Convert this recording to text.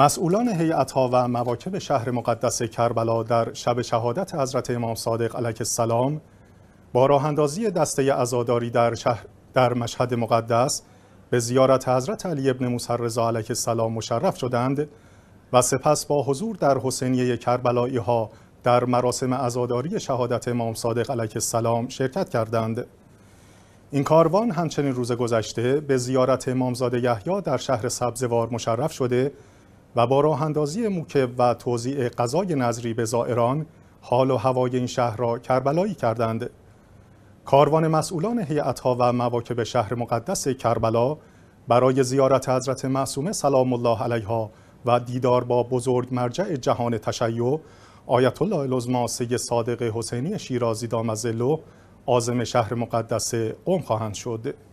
مسئولان هیئت‌ها و مواکب شهر مقدس کربلا در شب شهادت حضرت امام صادق علیه السلام با راه دسته عزاداری در شهر در مشهد مقدس به زیارت حضرت علی ابن موسی رضا علیه السلام مشرف شدند و سپس با حضور در حسینیه کربلایی ها در مراسم عزاداری شهادت امام صادق علیه السلام شرکت کردند این کاروان همچنین روز گذشته به زیارت امامزاده یحیی در شهر سبزوار مشرف شده و با راه اندازی موکب و توضیع غذای نظری به زائران حال و هوای این شهر را کربلایی کردند کاروان مسئولان حیعتها و مواکب شهر مقدس کربلا برای زیارت حضرت معصومه سلام الله علیها و دیدار با بزرگ مرجع جهان تشیع آیت الله لزما سید صادق حسینی شیرازی دامزلو عازم شهر مقدس قم خواهند شد